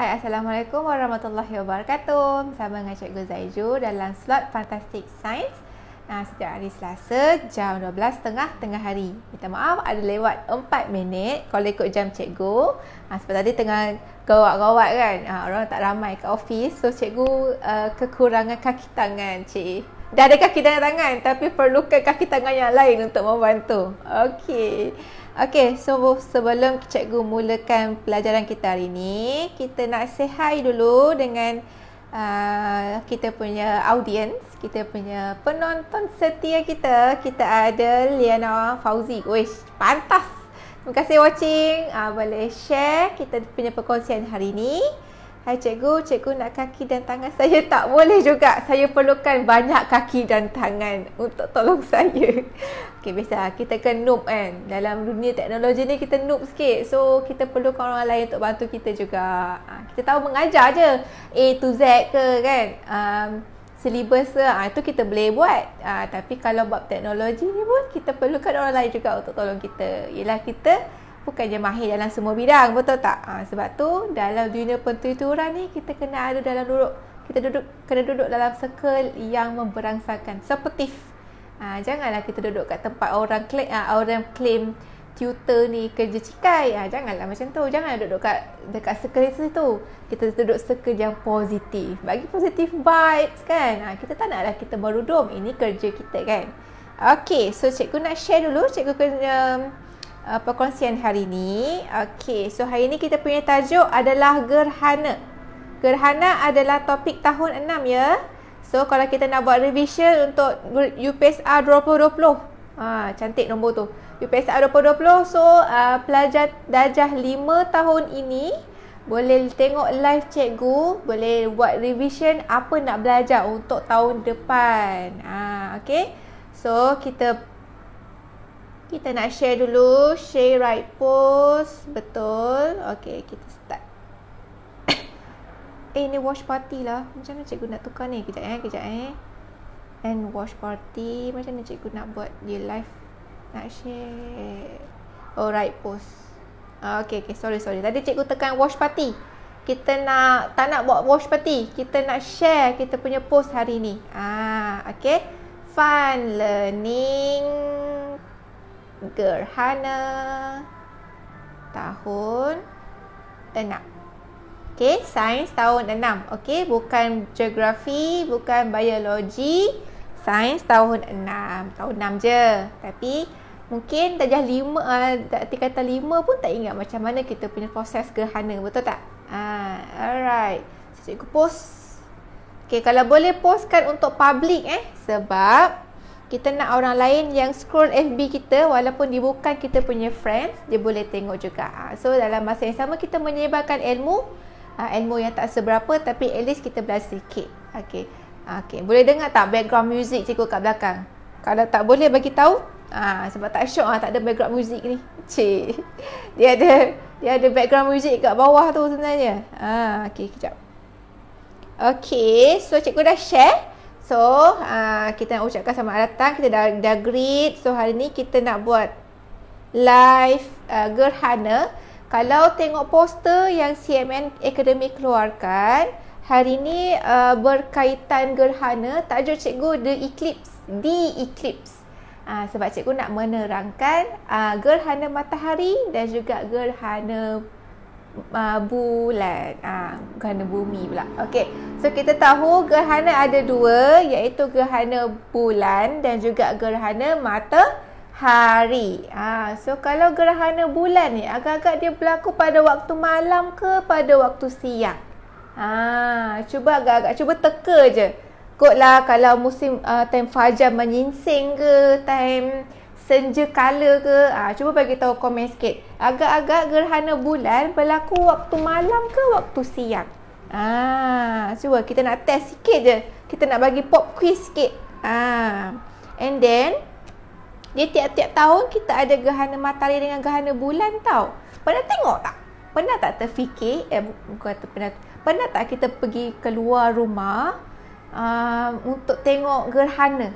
Hai Assalamualaikum Warahmatullahi Wabarakatuh Bersama dengan Cikgu Zaiju dalam slot Fantastic Science Nah, Setiap hari Selasa jam 12.30 tengah, tengah hari Minta maaf ada lewat 4 minit kalau ikut jam Cikgu uh, Sebab tadi tengah gawat-gawat kan uh, Orang tak ramai ke office So Cikgu uh, kekurangan kaki tangan Cik Dah ada kaki dan tangan tapi perlukan kaki tangan yang lain untuk membantu Okay Okey, so sebelum cikgu mulakan pelajaran kita hari ini, kita nak say hi dulu dengan uh, kita punya audience, kita punya penonton setia kita. Kita ada Liana Fauzi. Wish, pantas. Terima kasih watching. Uh, boleh share kita punya perkongsian hari ini. Hai cikgu, cikgu nak kaki dan tangan saya tak boleh juga. Saya perlukan banyak kaki dan tangan untuk tolong saya. Okey, biasa kita kan noob kan. Dalam dunia teknologi ni kita noob sikit. So, kita perlukan orang lain untuk bantu kita juga. Ah, kita tahu mengajar je. A to Z ke kan. Um, Silibus ke, ha, itu kita boleh buat. Ha, tapi kalau bab teknologi ni pun, kita perlukan orang lain juga untuk tolong kita. Ialah kita bukannya mahir dalam semua bidang betul tak ha, sebab tu dalam dunia pentuturan ni kita kena ada dalam duduk kita duduk kena duduk dalam circle yang memberangsakan supportive ha, janganlah kita duduk kat tempat orang claim ha, ah, orang claim tutor ni kerja cikai ha, janganlah macam tu jangan duduk kat dekat circle tu kita duduk circle yang positif bagi positif vibes kan ha, kita tak naklah kita merudum ini kerja kita kan Okay, so cikgu nak share dulu, cikgu kena uh, perkongsian hari ini. Okey, so hari ini kita punya tajuk adalah gerhana. Gerhana adalah topik tahun 6 ya. So kalau kita nak buat revision untuk UPSR 2020. Ah, cantik nombor tu. UPSR 2020. So uh, pelajar darjah 5 tahun ini boleh tengok live cikgu, boleh buat revision apa nak belajar untuk tahun depan. Ah, okey. So kita kita nak share dulu. Share right post. Betul. Okay, kita start. eh, ni wash party lah. Macam mana cikgu nak tukar ni? Kejap eh, kejap eh. And wash party. Macam mana cikgu nak buat dia live? Nak share. Oh right post. Ah, okay, okay. Sorry, sorry. Tadi cikgu tekan wash party. Kita nak, tak nak buat wash party. Kita nak share kita punya post hari ni. Ah, okay. Fun learning gerhana tahun 6. Okay, sains tahun 6. Okay, bukan geografi, bukan biologi. Sains tahun 6. Tahun 6 je. Tapi mungkin tak jah 5, tak uh, kata 5 pun tak ingat macam mana kita punya proses gerhana. Betul tak? Ah, alright. Saya so, cikgu post. Okay, kalau boleh postkan untuk public eh. Sebab kita nak orang lain yang scroll FB kita walaupun dia bukan kita punya friends dia boleh tengok juga ah, so dalam masa yang sama kita menyebarkan ilmu ah, ilmu yang tak seberapa tapi at least kita belajar sikit okey okey boleh dengar tak background music cikgu kat belakang kalau tak boleh bagi tahu ah sebab tak syok ah, tak ada background music ni cik dia ada dia ada background music kat bawah tu sebenarnya ah okey kejap okey so cikgu dah share So, uh, kita nak ucapkan selamat datang. Kita dah, dah greet. So, hari ni kita nak buat live uh, gerhana. Kalau tengok poster yang CMN Academy keluarkan, hari ni uh, berkaitan gerhana. Tajuk cikgu The Eclipse. The Eclipse. Uh, sebab cikgu nak menerangkan uh, gerhana matahari dan juga gerhana uh, bulan ah uh, gerhana bumi pula okey so kita tahu gerhana ada dua iaitu gerhana bulan dan juga gerhana matahari ah uh, so kalau gerhana bulan ni agak-agak dia berlaku pada waktu malam ke pada waktu siang ah cuba agak-agak cuba teka je kotlah kalau musim uh, time fajar menyingsing ke time senja kala ke? Ha, cuba bagi tahu komen sikit. Agak-agak gerhana bulan berlaku waktu malam ke waktu siang? Ha, cuba kita nak test sikit je. Kita nak bagi pop quiz sikit. Ha. And then, dia tiap-tiap tahun kita ada gerhana matahari dengan gerhana bulan tau. Pernah tengok tak? Pernah tak terfikir? Eh, bukan tu, pernah, pernah tak kita pergi keluar rumah uh, untuk tengok gerhana?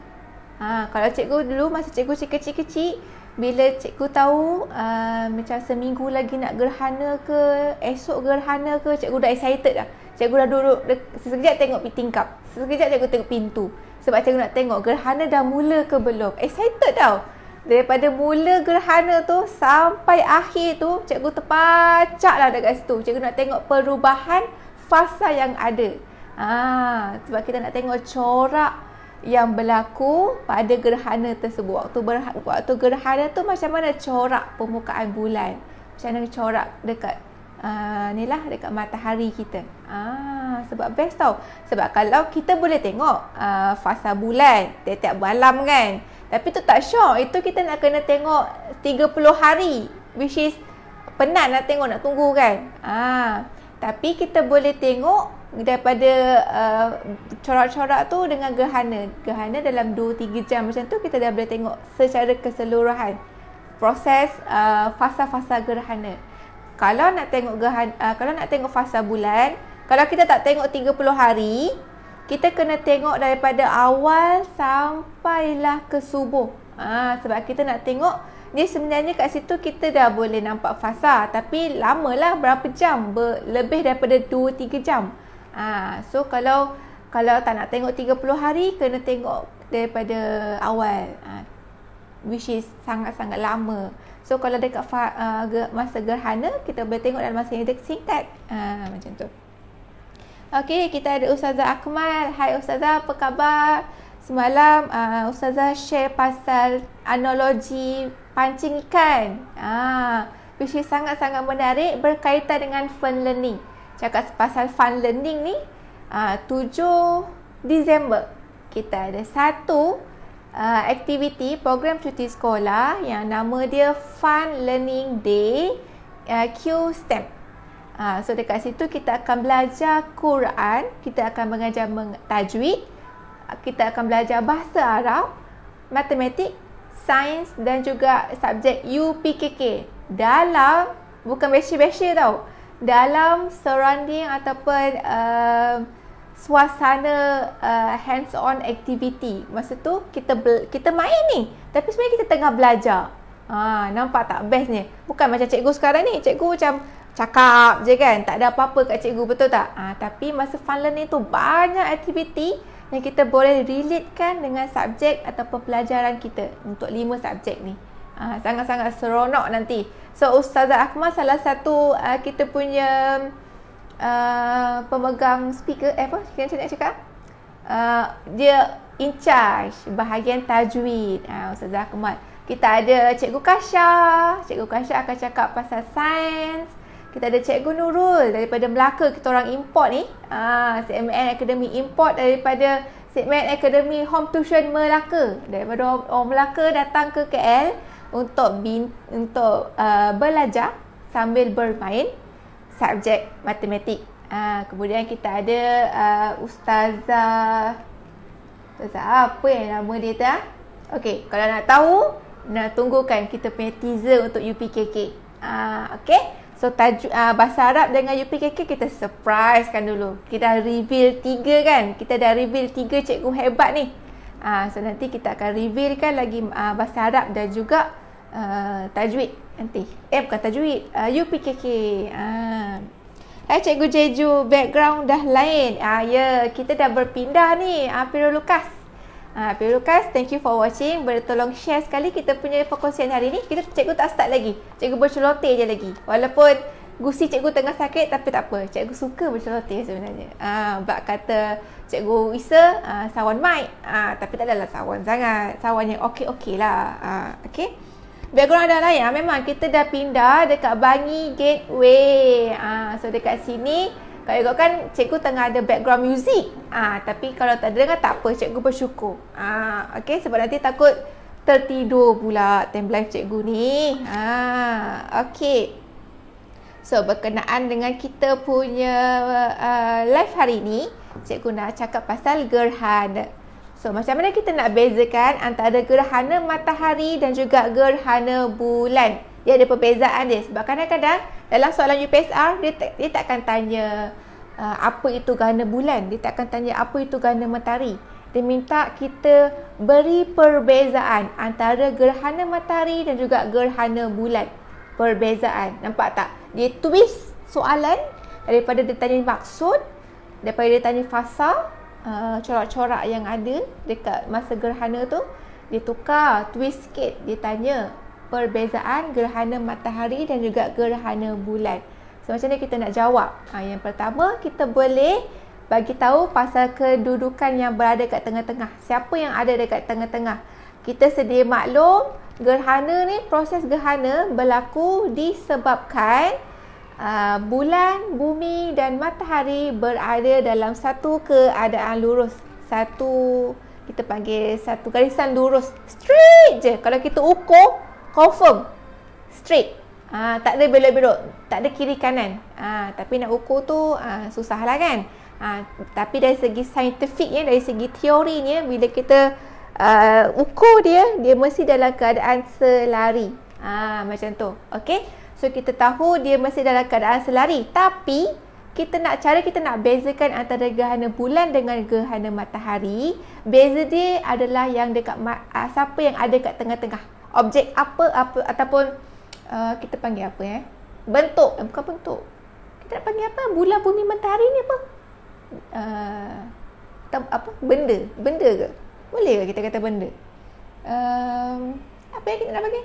Ha, kalau cikgu dulu masa cikgu cik kecil-kecil, bila cikgu tahu uh, macam seminggu lagi nak gerhana ke, esok gerhana ke, cikgu dah excited dah. Cikgu dah duduk sekejap tengok tingkap, sekejap cikgu tengok pintu. Sebab cikgu nak tengok gerhana dah mula ke belum. Excited tau. Daripada mula gerhana tu sampai akhir tu, cikgu terpacak lah dekat situ. Cikgu nak tengok perubahan fasa yang ada. Ah, ha, sebab kita nak tengok corak yang berlaku pada gerhana tersebut. Waktu, berha- waktu gerhana tu macam mana corak permukaan bulan. Macam mana corak dekat uh, ni lah dekat matahari kita. Ah, sebab best tau. Sebab kalau kita boleh tengok uh, fasa bulan tiap-tiap malam kan. Tapi tu tak syok. Itu kita nak kena tengok 30 hari. Which is penat nak tengok nak tunggu kan. Ah, tapi kita boleh tengok daripada uh, corak-corak tu dengan gerhana. Gerhana dalam 2-3 jam macam tu kita dah boleh tengok secara keseluruhan proses uh, fasa-fasa gerhana. Kalau nak tengok gerhana, uh, kalau nak tengok fasa bulan, kalau kita tak tengok 30 hari, kita kena tengok daripada awal sampailah ke subuh. Ah sebab kita nak tengok dia sebenarnya kat situ kita dah boleh nampak fasa tapi lamalah berapa jam ber, lebih daripada 2 3 jam. ha, so kalau kalau tak nak tengok 30 hari kena tengok daripada awal. Ha, which is sangat-sangat lama. So kalau dekat fa, uh, masa gerhana kita boleh tengok dalam masa yang singkat. Ha, macam tu. Okey, kita ada Ustazah Akmal. Hai Ustazah, apa khabar? Semalam uh, Ustazah share pasal analogi pancing ikan. Ah, which is sangat-sangat menarik berkaitan dengan fun learning. Cakap pasal fun learning ni, ah, ha, 7 Disember kita ada satu ah, aktiviti program cuti sekolah yang nama dia Fun Learning Day ah, Q Stamp. Ah, so dekat situ kita akan belajar Quran, kita akan mengajar tajwid, kita akan belajar bahasa Arab, matematik sains dan juga subjek UPKK dalam bukan besi-besi tau dalam surrounding ataupun uh, suasana uh, hands on activity masa tu kita kita main ni tapi sebenarnya kita tengah belajar ha nampak tak bestnya bukan macam cikgu sekarang ni cikgu macam cakap je kan tak ada apa-apa kat cikgu betul tak ha, tapi masa fun learning tu banyak aktiviti yang kita boleh kan dengan subjek atau pelajaran kita untuk lima subjek ni. Ha, sangat-sangat seronok nanti. So Ustazah Akmal salah satu uh, kita punya uh, pemegang speaker eh, apa kita nak cakap? Uh, dia in charge bahagian tajwid uh, Ustazah Akmal. Kita ada Cikgu Kasha. Cikgu Kasha akan cakap pasal sains kita ada Cikgu Nurul daripada Melaka kita orang import ni. Ah, CMN Academy import daripada CMN Academy Home Tuition Melaka. Daripada orang Melaka datang ke KL untuk bin, untuk uh, belajar sambil bermain subjek matematik. Ah, kemudian kita ada uh, Ustazah Ustazah apa yang nama dia tu? Ah? Okey, kalau nak tahu nak tunggukan kita punya teaser untuk UPKK. Ah, uh, okey. So taju, uh, bahasa Arab dengan UPKK kita surprise kan dulu. Kita dah reveal tiga kan. Kita dah reveal tiga cikgu hebat ni. Uh, so nanti kita akan reveal kan lagi uh, bahasa Arab dan juga uh, tajwid nanti. Eh bukan tajwid. Uh, UPKK. Uh. Hai cikgu Jeju. Background dah lain. Uh, ya yeah, kita dah berpindah ni. Uh, Piro Lukas. Ah, uh, Lucas, thank you for watching. Boleh tolong share sekali kita punya perkongsian hari ni. Kita cikgu tak start lagi. Cikgu berceloteh je lagi. Walaupun gusi cikgu tengah sakit tapi tak apa. Cikgu suka berceloteh sebenarnya. Ah, uh, kata cikgu Isa ah sawan mic. Ah, tapi tak adalah sawan sangat. Sawan yang okey-okey lah. Ah, uh, okey. Biar korang ada layak, memang kita dah pindah dekat Bangi Gateway. Ah, uh, so dekat sini, Kak Yoga kan cikgu tengah ada background music. Ah ha, tapi kalau tak dengar tak apa, cikgu bersyukur. Ah ha, okey sebab nanti takut tertidur pula time live cikgu ni. Ah ha, okey. So berkenaan dengan kita punya uh, ah, live hari ni, cikgu nak cakap pasal gerhana. So macam mana kita nak bezakan antara gerhana matahari dan juga gerhana bulan? Ya ada perbezaan dia sebab kadang-kadang dalam soalan UPSR dia tak, dia tak akan tanya uh, apa itu gerhana bulan dia tak akan tanya apa itu gerhana matahari dia minta kita beri perbezaan antara gerhana matahari dan juga gerhana bulan perbezaan nampak tak dia twist soalan daripada dia tanya maksud daripada dia tanya fasa uh, corak-corak yang ada dekat masa gerhana tu dia tukar twist sikit dia tanya perbezaan gerhana matahari dan juga gerhana bulan. So macam mana kita nak jawab? Ha, yang pertama kita boleh bagi tahu pasal kedudukan yang berada kat tengah-tengah. Siapa yang ada dekat tengah-tengah? Kita sedia maklum gerhana ni proses gerhana berlaku disebabkan Uh, bulan, bumi dan matahari berada dalam satu keadaan lurus Satu, kita panggil satu garisan lurus Straight je Kalau kita ukur, confirm straight. Ha, tak ada belok-belok, tak ada kiri kanan. Ha, tapi nak ukur tu ha, ah, susah lah kan. Ha, tapi dari segi saintifik ya, dari segi teori ni ya, bila kita uh, ukur dia, dia mesti dalam keadaan selari. Ha, macam tu. Okay? So kita tahu dia mesti dalam keadaan selari. Tapi kita nak cara kita nak bezakan antara gerhana bulan dengan gerhana matahari. Beza dia adalah yang dekat siapa yang ada kat tengah-tengah objek apa apa ataupun uh, kita panggil apa eh? Bentuk, eh, bukan bentuk. Kita nak panggil apa? Bulan, bumi, matahari ni apa? Uh, apa benda benda ke boleh ke kita kata benda um, apa yang kita nak panggil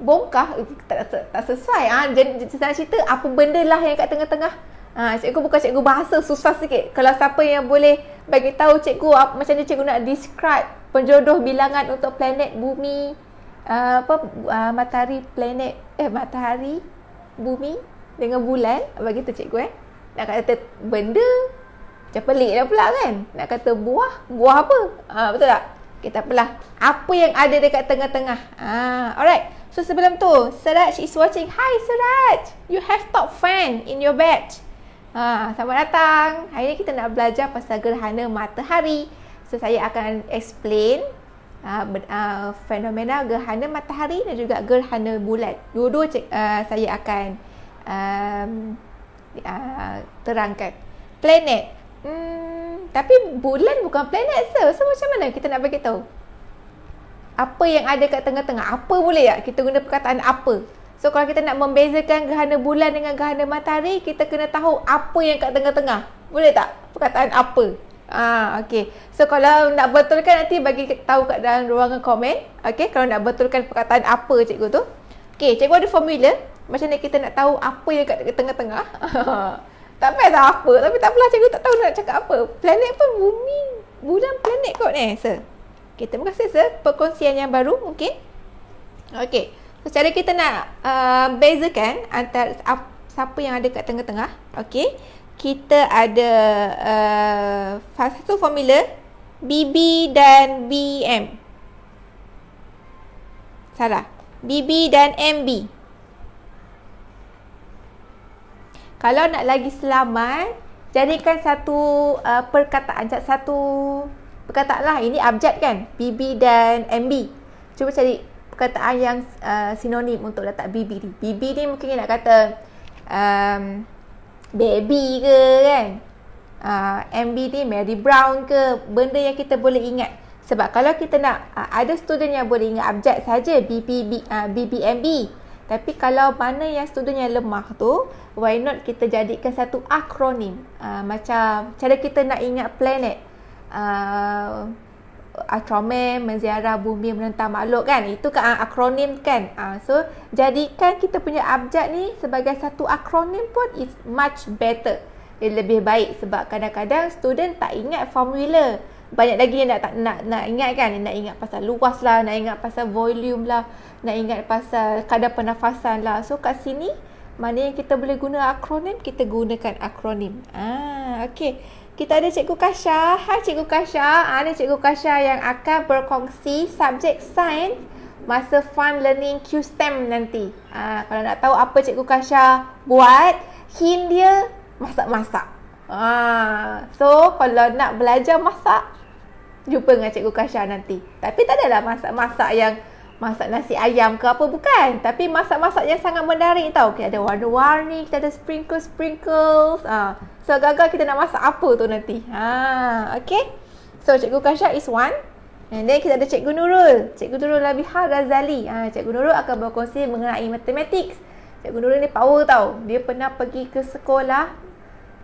bongkah eh, tak, tak, tak sesuai ah ha? jadi cerita apa benda lah yang kat tengah-tengah ha, cikgu buka cikgu bahasa susah sikit kalau siapa yang boleh bagi tahu cikgu apa, ah, macam mana cikgu nak describe penjodoh bilangan untuk planet bumi uh, apa uh, matahari planet eh matahari bumi dengan bulan bagi tu cikgu eh nak kata benda macam pelik dah pula kan nak kata buah buah apa ha, betul tak kita apalah apa yang ada dekat tengah-tengah ha, alright so sebelum tu Siraj is watching hi Siraj you have top fan in your batch ha, selamat datang hari ni kita nak belajar pasal gerhana matahari So saya akan explain uh, uh, fenomena gerhana matahari dan juga gerhana bulan. Dua-dua uh, saya akan um, uh, terangkan. Planet. Hmm, tapi bulan bukan planet sir. So macam mana kita nak bagi tahu? Apa yang ada kat tengah-tengah? Apa boleh tak? Kita guna perkataan apa? So kalau kita nak membezakan gerhana bulan dengan gerhana matahari, kita kena tahu apa yang kat tengah-tengah. Boleh tak? Perkataan apa? Ah, okey. So kalau nak betulkan nanti bagi tahu kat dalam ruangan komen. Okey, kalau nak betulkan perkataan apa cikgu tu. Okey, cikgu ada formula macam mana kita nak tahu apa yang kat tengah-tengah. tak payah tahu apa, tapi tak apalah cikgu tak tahu nak cakap apa. Planet pun bumi, bulan planet kot ni, sir. Okay, terima kasih sir, perkongsian yang baru mungkin. Okey. So, cara kita nak uh, bezakan antara siapa yang ada kat tengah-tengah. Okey kita ada uh, uh satu formula BB dan BM. Salah. BB dan MB. Kalau nak lagi selamat, jadikan satu uh, perkataan. Satu perkataan lah. Ini abjad kan? BB dan MB. Cuba cari perkataan yang uh, sinonim untuk letak BB ni. BB ni mungkin nak kata... Um, baby ke kan uh, ah, MB ni Mary Brown ke benda yang kita boleh ingat sebab kalau kita nak uh, ada student yang boleh ingat abjad saja BBB uh, ah, BBMB tapi kalau mana yang student yang lemah tu why not kita jadikan satu akronim uh, macam cara kita nak ingat planet uh, Ultraman menziarah bumi menentang makhluk kan itu kan ah, akronim kan uh, so jadikan kita punya abjad ni sebagai satu akronim pun is much better dia lebih baik sebab kadang-kadang student tak ingat formula banyak lagi yang nak, tak, nak, nak ingat kan nak ingat pasal luas lah nak ingat pasal volume lah nak ingat pasal kadar pernafasan lah so kat sini mana yang kita boleh guna akronim kita gunakan akronim ah okay. Kita ada Cikgu Kasha. Hai Cikgu Kasha. Ada ah, Cikgu Kasha yang akan berkongsi subjek sains masa fun learning QSTEM nanti. Ha, kalau nak tahu apa Cikgu Kasha buat, hint dia masak-masak. Ha, so kalau nak belajar masak, jumpa dengan Cikgu Kasha nanti. Tapi tak adalah masak-masak yang masak nasi ayam ke apa bukan tapi masak-masak yang sangat menarik tau kita ada warna-warni kita ada sprinkles sprinkles ah uh, so gagal kita nak masak apa tu nanti ha uh, okey so cikgu Kasha is one and then kita ada cikgu Nurul cikgu Nurul Labiha Ghazali ah ha, uh, cikgu Nurul akan berkongsi mengenai matematik cikgu Nurul ni power tau dia pernah pergi ke sekolah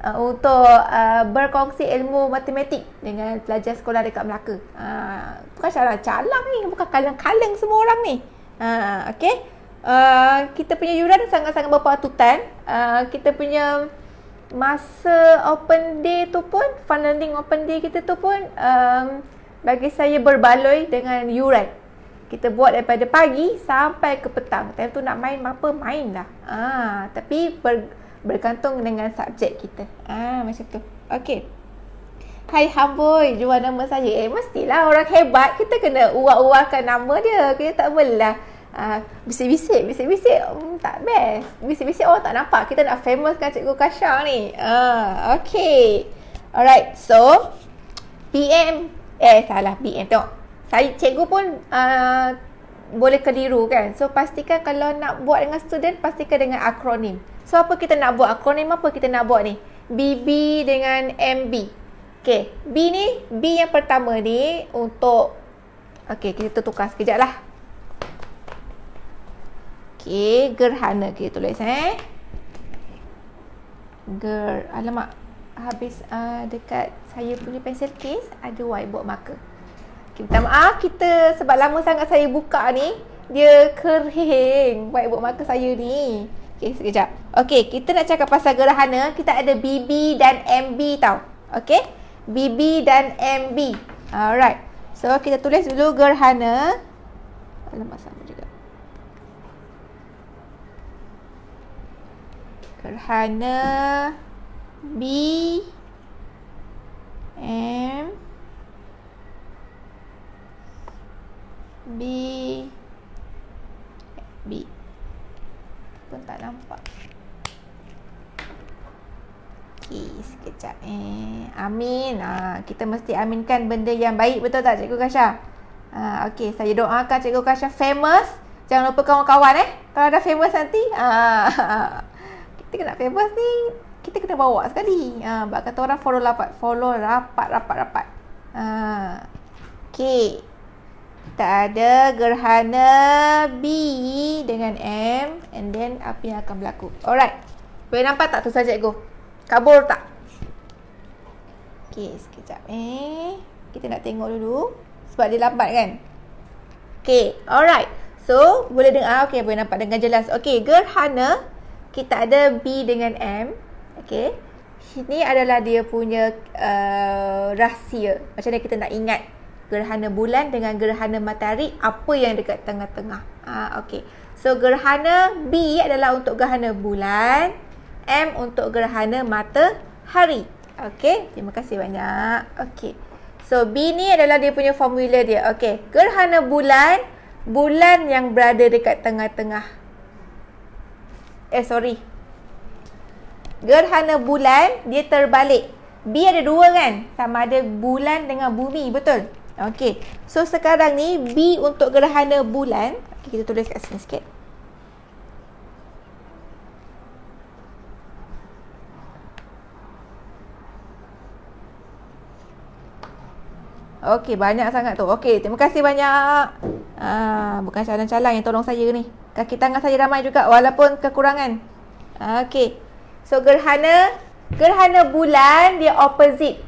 uh, untuk uh, berkongsi ilmu matematik dengan pelajar sekolah dekat Melaka. Uh, bukan calang calang ni, bukan kaleng-kaleng semua orang ni. Ha, uh, okay. Uh, kita punya yuran sangat-sangat berpatutan. Uh, kita punya masa open day tu pun, funding open day kita tu pun um, bagi saya berbaloi dengan yuran. Kita buat daripada pagi sampai ke petang. Time tu nak main apa, main lah. Uh, tapi ber, bergantung dengan subjek kita. Ah macam tu. Okey. Hai Hamboy, jual nama saya. Eh mestilah orang hebat kita kena uah-uahkan nama dia. Kita tak boleh Ah, uh, bisik-bisik, bisik-bisik hmm, tak best. Bisik-bisik orang tak nampak. Kita nak famous kan Cikgu Kasha ni. Ah, uh, okey. Alright, so PM eh salah PM tu Saya cikgu pun uh, boleh keliru kan. So pastikan kalau nak buat dengan student pastikan dengan akronim. So apa kita nak buat? Akronim apa kita nak buat ni? BB dengan MB. Okay. B ni, B yang pertama ni untuk... Okay, kita tukar sekejap lah. Okay, gerhana kita tulis eh. Ger, alamak. Habis uh, dekat saya punya pencil case, ada whiteboard marker. Okay, minta maaf kita sebab lama sangat saya buka ni, dia kering whiteboard marker saya ni. Okay, sekejap. Okay, kita nak cakap pasal gerhana. Kita ada BB dan MB tau. Okay? BB dan MB. Alright. So, kita tulis dulu gerhana. Alamak sama juga. Gerhana B M B Sekejap eh. Amin. Ha, kita mesti aminkan benda yang baik betul tak Cikgu Kasha? Ha, ah, okay, saya doakan Cikgu Kasha famous. Jangan lupa kawan-kawan eh. Kalau dah famous nanti. Ha, kita kena famous ni. Kita kena bawa sekali. Ha, Bak kata orang follow rapat. Follow rapat, rapat, rapat. Ha, okay. Kita ada gerhana B dengan M. And then apa yang akan berlaku. Alright. Boleh nampak tak tu saja cikgu? Kabur tak? Okey, sekejap eh. Kita nak tengok dulu. Sebab dia lambat kan? Okey, alright. So, boleh dengar. Okey, boleh nampak dengan jelas. Okey, gerhana. Kita ada B dengan M. Okey. Ini adalah dia punya uh, rahsia. Macam mana kita nak ingat gerhana bulan dengan gerhana matahari. Apa yang dekat tengah-tengah. Uh, Okey. So, gerhana B adalah untuk gerhana bulan. M untuk gerhana matahari. Okay, terima kasih banyak. Okay. So, B ni adalah dia punya formula dia. Okay, gerhana bulan. Bulan yang berada dekat tengah-tengah. Eh, sorry. Gerhana bulan, dia terbalik. B ada dua kan? Sama ada bulan dengan bumi, betul? Okay. So, sekarang ni B untuk gerhana bulan. Okay, kita tulis kat sini sikit. Okey, banyak sangat tu. Okey, terima kasih banyak. Ah, bukan calon-calon yang tolong saya ni. Kaki tangan saya ramai juga walaupun kekurangan. Okey. So, gerhana. Gerhana bulan dia opposite.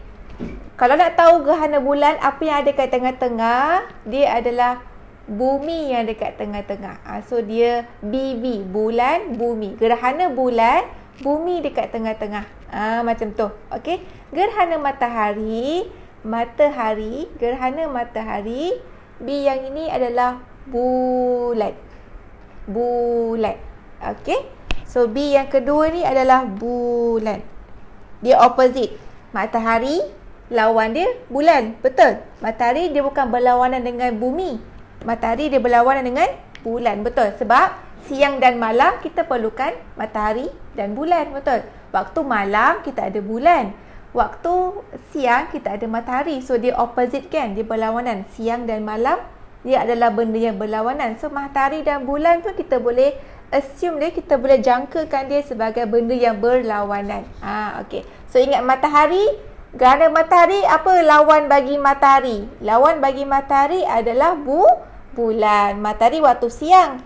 Kalau nak tahu gerhana bulan, apa yang ada kat tengah-tengah, dia adalah bumi yang ada dekat tengah-tengah. Ah, so, dia BB, bulan, bumi. Gerhana bulan, bumi dekat tengah-tengah. Ah, macam tu. Okey. Gerhana matahari matahari, gerhana matahari. B yang ini adalah bulat. Bulat. Okey. So B yang kedua ni adalah bulan. Dia opposite. Matahari lawan dia bulan. Betul. Matahari dia bukan berlawanan dengan bumi. Matahari dia berlawanan dengan bulan. Betul. Sebab siang dan malam kita perlukan matahari dan bulan. Betul. Waktu malam kita ada Bulan waktu siang kita ada matahari so dia opposite kan dia berlawanan siang dan malam dia adalah benda yang berlawanan so matahari dan bulan tu kita boleh assume dia kita boleh jangkakan dia sebagai benda yang berlawanan ah ha, okey so ingat matahari gerhana matahari apa lawan bagi matahari lawan bagi matahari adalah bu bulan matahari waktu siang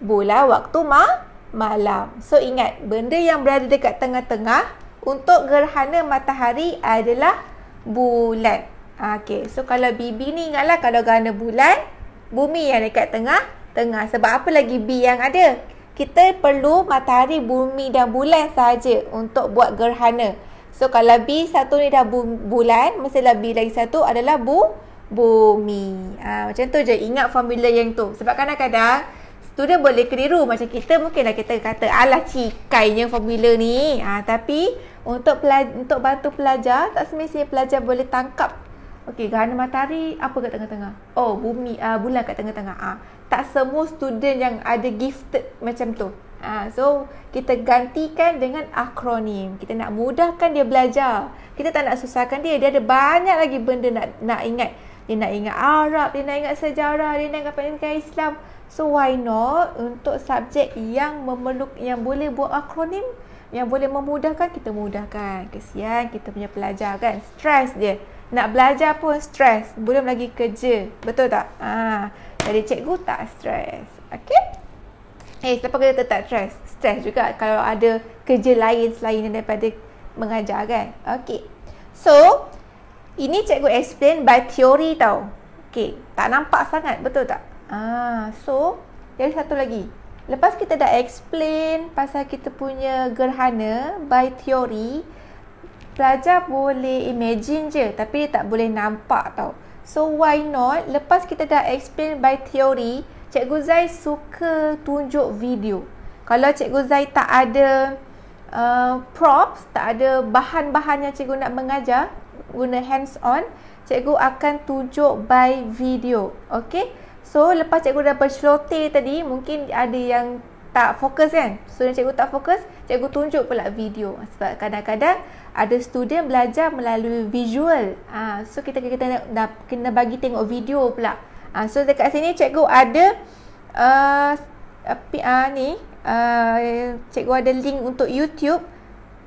bulan waktu ma malam so ingat benda yang berada dekat tengah-tengah untuk gerhana matahari adalah bulan. Ah, okey, so kalau BB ni ingatlah kalau gerhana bulan, bumi yang dekat tengah-tengah. Sebab apa lagi B yang ada? Kita perlu matahari, bumi dan bulan saja untuk buat gerhana. So kalau B satu ni dah bu bulan, mestilah B lagi satu adalah bu bumi. Ha, macam tu je, ingat formula yang tu. Sebab kadang-kadang student boleh keliru macam kita mungkinlah kita kata alah cikainya formula ni. Ha, tapi untuk untuk bantu pelajar tak semestinya pelajar boleh tangkap okey gerhana matahari apa kat tengah-tengah oh bumi uh, bulan kat tengah-tengah ah uh, tak semua student yang ada gifted macam tu Ah, so kita gantikan dengan akronim. Kita nak mudahkan dia belajar. Kita tak nak susahkan dia. Dia ada banyak lagi benda nak nak ingat. Dia nak ingat Arab, dia nak ingat sejarah, dia nak ingat pendidikan Islam. So why not untuk subjek yang memeluk yang boleh buat akronim, yang boleh memudahkan kita mudahkan kesian kita punya pelajar kan stres dia nak belajar pun stres belum lagi kerja betul tak Ah jadi cikgu tak stres okey Eh, hey, siapa kata tetap stres? Stres juga kalau ada kerja lain selain daripada mengajar kan? Okay. So, ini cikgu explain by teori tau. Okay. Tak nampak sangat, betul tak? Ah, so, jadi satu lagi. Lepas kita dah explain pasal kita punya gerhana by theory, pelajar boleh imagine je tapi tak boleh nampak tau. So why not lepas kita dah explain by theory, Cikgu Zai suka tunjuk video. Kalau Cikgu Zai tak ada uh, props, tak ada bahan-bahan yang Cikgu nak mengajar, guna hands on, Cikgu akan tunjuk by video. Okay? So lepas cikgu dah berceloteh tadi mungkin ada yang tak fokus kan So Student cikgu tak fokus cikgu tunjuk pula video Sebab kadang-kadang ada student belajar melalui visual ha, So kita kena, dah, kena bagi tengok video pula ha, So dekat sini cikgu ada uh, uh, ni, uh, Cikgu ada link untuk YouTube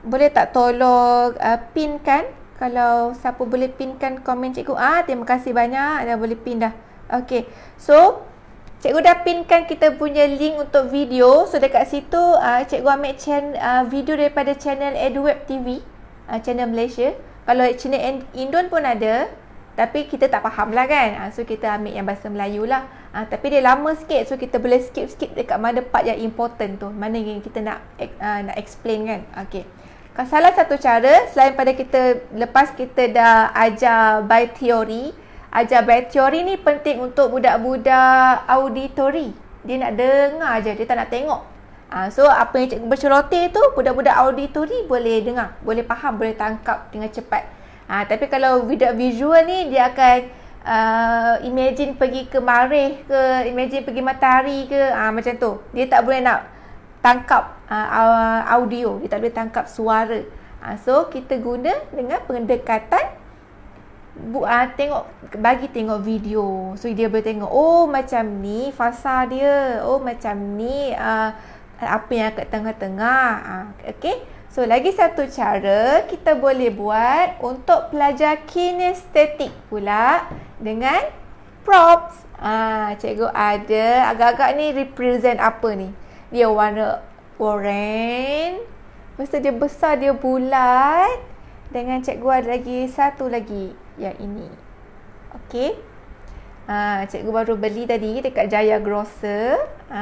Boleh tak tolong uh, pin kan kalau siapa boleh pinkan komen cikgu ah terima kasih banyak dah boleh pin dah Okay, so cikgu dah pinkan kita punya link untuk video. So dekat situ uh, cikgu ambil uh, video daripada channel Eduweb TV, uh, ah, channel Malaysia. Kalau channel Indon pun ada, tapi kita tak faham lah kan. Uh, so kita ambil yang bahasa Melayu lah. Uh, tapi dia lama sikit, so kita boleh skip-skip dekat mana part yang important tu. Mana yang kita nak uh, nak explain kan. Okay. Salah satu cara selain pada kita lepas kita dah ajar by teori ajar bahasa teori ni penting untuk budak-budak auditory. Dia nak dengar aja, dia tak nak tengok. Ha, so apa yang cikgu berceloteh tu budak-budak auditory boleh dengar, boleh faham, boleh tangkap dengan cepat. Ha, tapi kalau video visual ni dia akan uh, imagine pergi ke marih ke, imagine pergi matahari ke, ha, macam tu. Dia tak boleh nak tangkap uh, audio, dia tak boleh tangkap suara. Ha, so kita guna dengan pendekatan bu, uh, tengok bagi tengok video so dia boleh tengok oh macam ni fasa dia oh macam ni uh, apa yang kat tengah-tengah uh, ah, okey so lagi satu cara kita boleh buat untuk pelajar kinestetik pula dengan props ah uh, cikgu ada agak-agak ni represent apa ni dia warna orange Lepas dia besar, dia bulat. Dengan cikgu ada lagi satu lagi yang ini. Okey. Ha, cikgu baru beli tadi dekat Jaya Grocer. Ha.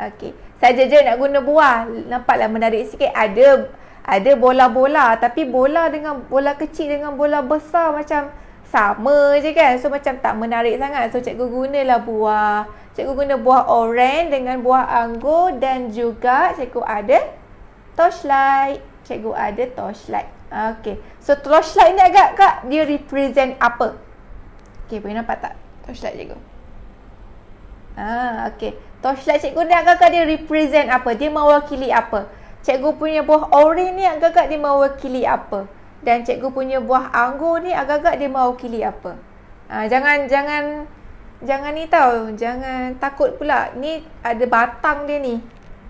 Okey. Saja je nak guna buah. Nampaklah menarik sikit. Ada ada bola-bola tapi bola dengan bola kecil dengan bola besar macam sama je kan. So macam tak menarik sangat. So cikgu gunalah buah. Cikgu guna buah oran dengan buah anggur dan juga cikgu ada torchlight. Cikgu ada torchlight. Okay. So, torchlight ni agak, Kak, dia represent apa? Okay, boleh nampak tak? Torchlight cikgu. Ah, okay. Torchlight cikgu ni agak, Kak, dia represent apa? Dia mewakili apa? Cikgu punya buah orange ni agak, Kak, dia mewakili apa? Dan cikgu punya buah anggur ni agak, Kak, dia mewakili apa? Ah, jangan, jangan, jangan ni tau. Jangan takut pula. Ni ada batang dia ni.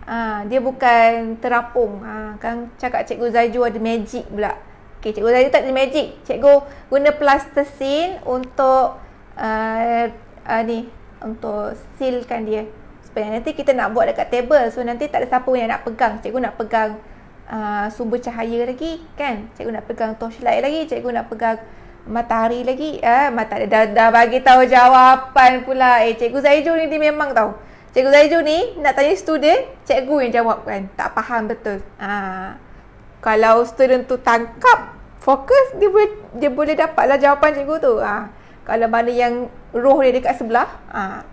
Ha, dia bukan terapung. Ha, kan cakap Cikgu Zaiju ada magic pula. Okey, Cikgu Zaiju tak ada magic. Cikgu guna plastisin untuk uh, uh, ni, untuk silkan dia. Supaya nanti kita nak buat dekat table. So, nanti tak ada siapa yang nak pegang. Cikgu nak pegang uh, sumber cahaya lagi, kan? Cikgu nak pegang torchlight lagi. Cikgu nak pegang matahari lagi. Ha, matahari. Dah, dah bagi tahu jawapan pula. Eh, Cikgu Zaiju ni dia memang tahu. Cikgu Zaidu ni nak tanya student, cikgu yang jawab kan. Tak faham betul. Ha. Kalau student tu tangkap, fokus dia boleh dia boleh dapatlah jawapan cikgu tu. Ha. Kalau mana yang roh dia dekat sebelah, ha.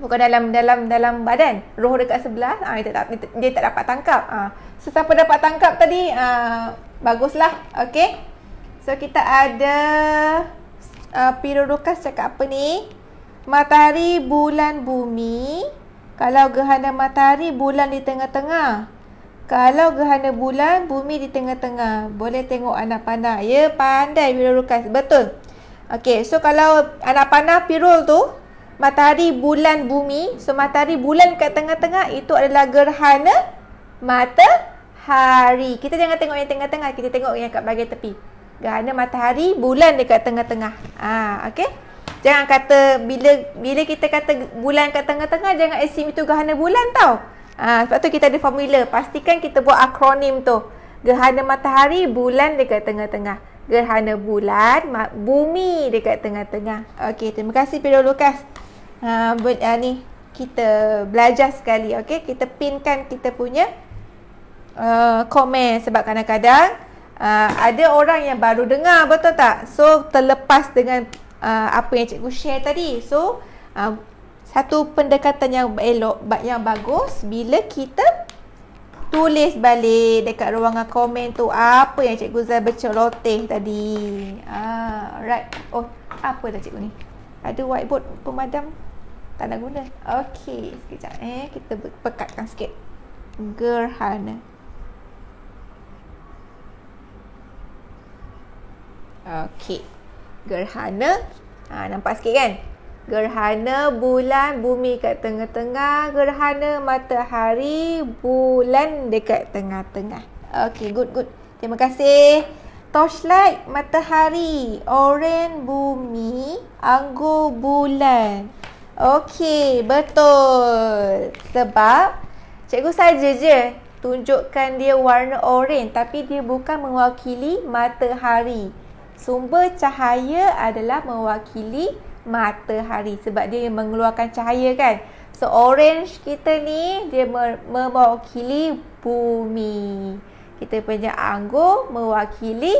bukan dalam dalam dalam badan, roh dekat sebelah, ha. dia, tak, dia, dia tak dapat tangkap. Ha. So, siapa dapat tangkap tadi, ha. baguslah. Okay. So, kita ada uh, Piro cakap apa ni? matahari, bulan, bumi. Kalau gerhana matahari, bulan di tengah-tengah. Kalau gerhana bulan, bumi di tengah-tengah. Boleh tengok anak panah. Ya, pandai Piro Rukas. Betul. Okey, so kalau anak panah Pirul tu, matahari, bulan, bumi. So, matahari, bulan kat tengah-tengah, itu adalah gerhana matahari. Kita jangan tengok yang tengah-tengah. Kita tengok yang kat bahagian tepi. Gerhana matahari, bulan dekat tengah-tengah. Ah, Okey. Jangan kata bila bila kita kata bulan kat tengah-tengah jangan assume itu gerhana bulan tau. Ha, sebab tu kita ada formula. Pastikan kita buat akronim tu. Gerhana matahari, bulan dekat tengah-tengah. Gerhana bulan, bumi dekat tengah-tengah. Okey, terima kasih Pedro Lucas. Ha, but, ha, ni kita belajar sekali. Okey, kita pinkan kita punya uh, komen sebab kadang-kadang uh, ada orang yang baru dengar betul tak? So terlepas dengan Uh, apa yang cikgu share tadi. So, uh, satu pendekatan yang elok, yang bagus bila kita tulis balik dekat ruangan komen tu apa yang cikgu Zal berceloteh tadi. Ah, right. Oh, apa dah cikgu ni? Ada whiteboard pemadam tak nak guna. okay sekejap eh kita pekatkan sikit. Gerhana. Okey gerhana. Ha, nampak sikit kan? Gerhana bulan bumi kat tengah-tengah. Gerhana matahari bulan dekat tengah-tengah. Okay, good, good. Terima kasih. Torchlight matahari. Oren bumi. Anggur bulan. Okay, betul. Sebab cikgu saja je tunjukkan dia warna oren. Tapi dia bukan mewakili Matahari sumber cahaya adalah mewakili matahari sebab dia yang mengeluarkan cahaya kan. So orange kita ni dia mewakili bumi. Kita punya anggur mewakili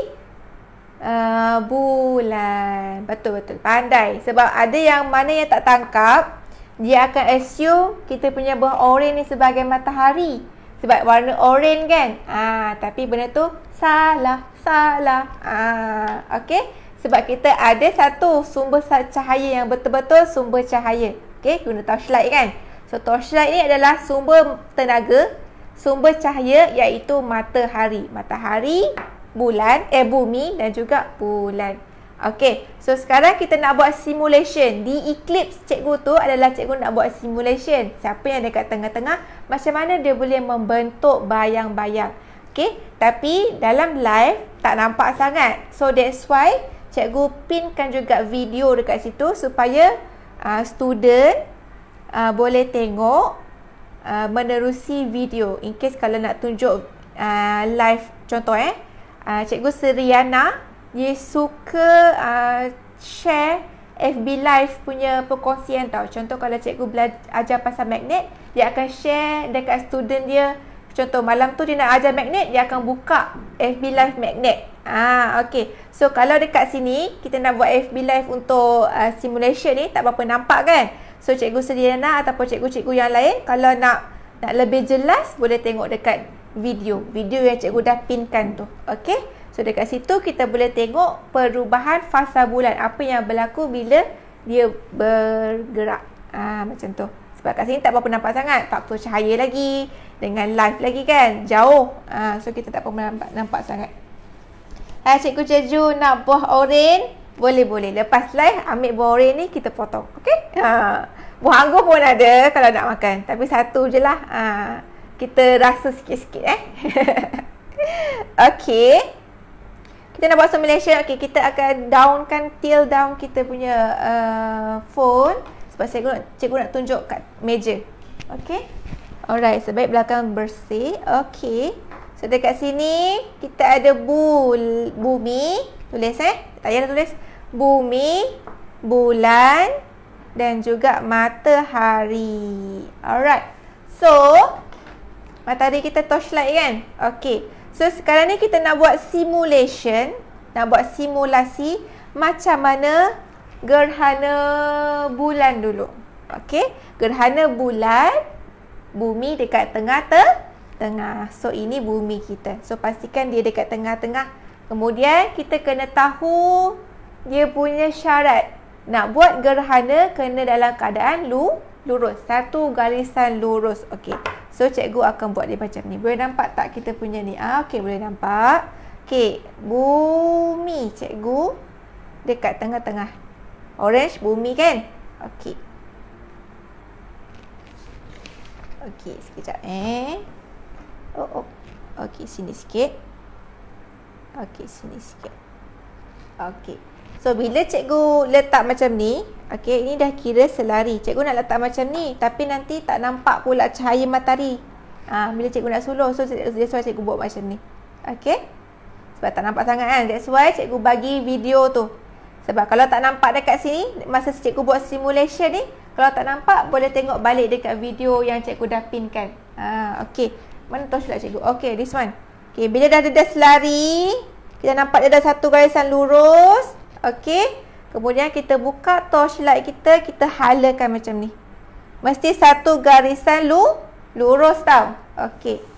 uh, bulan. Betul betul pandai. Sebab ada yang mana yang tak tangkap, dia akan assume kita punya buah orange ni sebagai matahari. Sebab warna orange kan. Ah tapi benda tu salah, salah. Ah, okey. Sebab kita ada satu sumber cahaya yang betul-betul sumber cahaya. Okey, guna torchlight kan? So torchlight ni adalah sumber tenaga, sumber cahaya iaitu matahari. Matahari, bulan, eh bumi dan juga bulan. Okey. So sekarang kita nak buat simulation. Di eclipse cikgu tu adalah cikgu nak buat simulation. Siapa yang dekat tengah-tengah macam mana dia boleh membentuk bayang-bayang? Okay, tapi dalam live tak nampak sangat. So that's why cikgu pinkan juga video dekat situ supaya uh, student uh, boleh tengok uh, menerusi video. In case kalau nak tunjuk uh, live contoh eh. Uh, cikgu Seriana dia suka uh, share FB live punya perkongsian tau. Contoh kalau cikgu belajar ajar pasal magnet, dia akan share dekat student dia Contoh malam tu dia nak ajar magnet dia akan buka FB live magnet. Ah okey. So kalau dekat sini kita nak buat FB live untuk uh, simulation ni tak apa nampak kan? So cikgu Seliana ataupun cikgu-cikgu yang lain kalau nak nak lebih jelas boleh tengok dekat video. Video yang cikgu dah pinkan tu. Okey. So dekat situ kita boleh tengok perubahan fasa bulan. Apa yang berlaku bila dia bergerak. Ah macam tu. Sebab kat sini tak apa-apa nampak sangat. Faktor cahaya lagi dengan live lagi kan jauh ha, so kita tak pernah nampak, nampak sangat Hai ah, cikgu Jeju nak buah oren boleh boleh lepas live ambil buah oren ni kita potong okey ha buah anggur pun ada kalau nak makan tapi satu je lah ha, kita rasa sikit-sikit eh okey kita nak buat simulation okey kita akan downkan till down kita punya uh, phone sebab saya nak cikgu nak tunjuk kat meja okey Alright, sebaik belakang bersih. Okay. So, dekat sini kita ada bul bumi. Tulis eh. Ayah dah tulis. Bumi, bulan dan juga matahari. Alright. So, matahari kita torchlight kan? Okay. So, sekarang ni kita nak buat simulation. Nak buat simulasi macam mana gerhana bulan dulu. Okay. Gerhana bulan bumi dekat tengah te tengah. So ini bumi kita. So pastikan dia dekat tengah-tengah. Kemudian kita kena tahu dia punya syarat. Nak buat gerhana kena dalam keadaan lu lurus. Satu garisan lurus. Okey. So cikgu akan buat dia macam ni. Boleh nampak tak kita punya ni? Ah, okey boleh nampak. Okey, bumi cikgu dekat tengah-tengah. Orange bumi kan? Okey. Okey, sekejap eh. Oh, oh. Okey, sini sikit. Okey, sini sikit. Okey. So, bila cikgu letak macam ni, okey, ini dah kira selari. Cikgu nak letak macam ni, tapi nanti tak nampak pula cahaya matahari. Ha, bila cikgu nak suluh, so that's why cikgu buat macam ni. Okey. Sebab tak nampak sangat kan. That's why cikgu bagi video tu. Sebab kalau tak nampak dekat sini, masa cikgu buat simulation ni, kalau tak nampak boleh tengok balik dekat video yang cikgu dah pinkan. Ha okey. Mana torchlight cikgu? Okey, this one. Okey, bila dah dedas lari, kita nampak dia dah satu garisan lurus. Okey. Kemudian kita buka torchlight kita, kita halakan macam ni. Mesti satu garisan lu lurus tau. Okey.